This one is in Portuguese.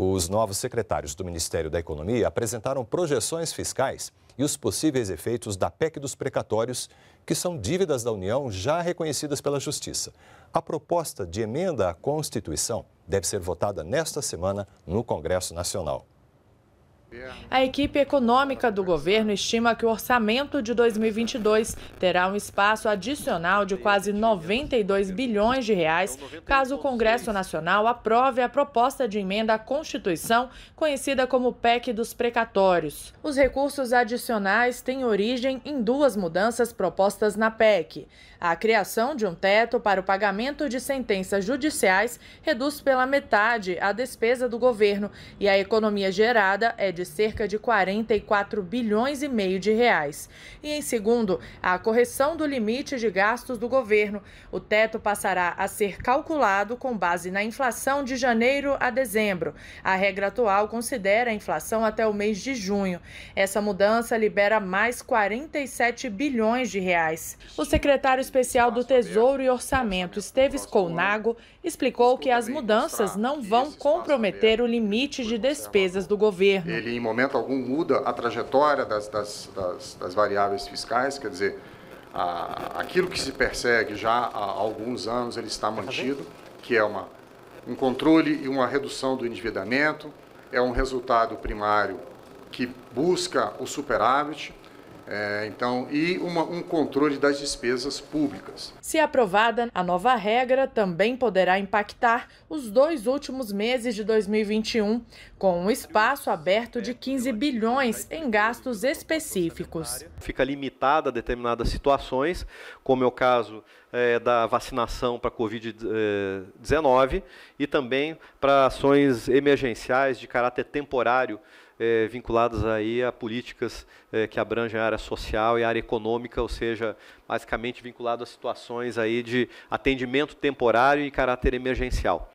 Os novos secretários do Ministério da Economia apresentaram projeções fiscais e os possíveis efeitos da PEC dos precatórios, que são dívidas da União já reconhecidas pela Justiça. A proposta de emenda à Constituição deve ser votada nesta semana no Congresso Nacional. A equipe econômica do governo estima que o orçamento de 2022 terá um espaço adicional de quase 92 bilhões de reais, caso o Congresso Nacional aprove a proposta de emenda à Constituição, conhecida como PEC dos precatórios. Os recursos adicionais têm origem em duas mudanças propostas na PEC. A criação de um teto para o pagamento de sentenças judiciais reduz pela metade a despesa do governo e a economia gerada é de de cerca de 44 bilhões e meio de reais. E em segundo, a correção do limite de gastos do governo. O teto passará a ser calculado com base na inflação de janeiro a dezembro. A regra atual considera a inflação até o mês de junho. Essa mudança libera mais 47 bilhões de reais. O secretário especial do Tesouro e Orçamento, Esteves Colnago, explicou que as mudanças não vão comprometer o limite de despesas do governo ele em momento algum muda a trajetória das, das, das, das variáveis fiscais, quer dizer, a, aquilo que se persegue já há alguns anos ele está mantido, que é uma, um controle e uma redução do endividamento, é um resultado primário que busca o superávit, é, então, e uma, um controle das despesas públicas. Se aprovada, a nova regra também poderá impactar os dois últimos meses de 2021, com um espaço aberto de 15 bilhões em gastos específicos. Fica limitada a determinadas situações, como é o caso é, da vacinação para Covid-19 é, e também para ações emergenciais de caráter temporário é, vinculadas aí a políticas é, que abrangem a área social e a área econômica, ou seja, basicamente vinculado a situações aí de atendimento temporário e caráter emergencial.